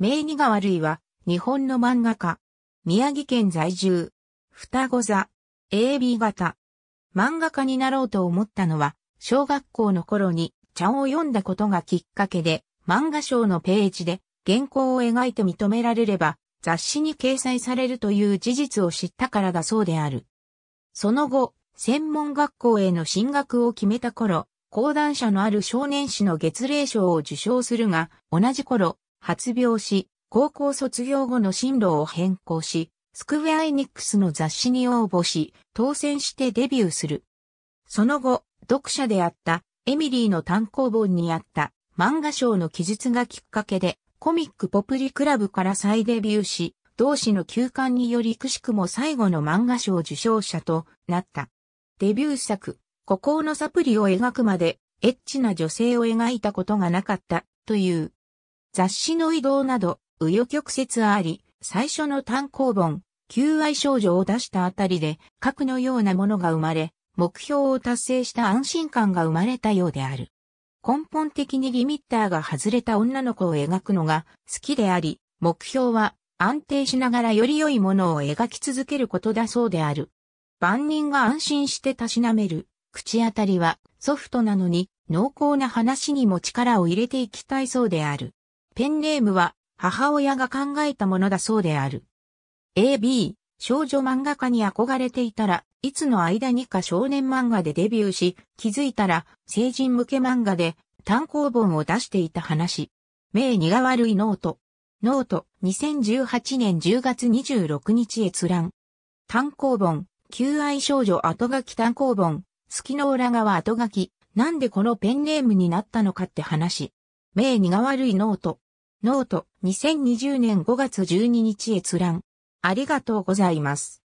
名義が悪いは、日本の漫画家。宮城県在住。双子座。AB 型。漫画家になろうと思ったのは、小学校の頃に、茶を読んだことがきっかけで、漫画賞のページで、原稿を描いて認められれば、雑誌に掲載されるという事実を知ったからだそうである。その後、専門学校への進学を決めた頃、講談社のある少年誌の月齢賞を受賞するが、同じ頃、発病し、高校卒業後の進路を変更し、スクウェアエニックスの雑誌に応募し、当選してデビューする。その後、読者であったエミリーの単行本にあった漫画賞の記述がきっかけでコミックポプリクラブから再デビューし、同誌の休刊によりくしくも最後の漫画賞受賞者となった。デビュー作、孤高のサプリを描くまでエッチな女性を描いたことがなかったという雑誌の移動など、紆余曲折あり、最初の単行本、求愛少女を出したあたりで、核のようなものが生まれ、目標を達成した安心感が生まれたようである。根本的にリミッターが外れた女の子を描くのが好きであり、目標は安定しながらより良いものを描き続けることだそうである。万人が安心してたしなめる、口当たりはソフトなのに濃厚な話にも力を入れていきたいそうである。ペンネームは母親が考えたものだそうである。AB、少女漫画家に憧れていたら、いつの間にか少年漫画でデビューし、気づいたら成人向け漫画で単行本を出していた話。名にが悪いノート。ノート、2018年10月26日閲覧。単行本、求愛少女後書き単行本、月の裏側後書き、なんでこのペンネームになったのかって話。名にが悪いノート。ノート2020年5月12日閲覧。ありがとうございます。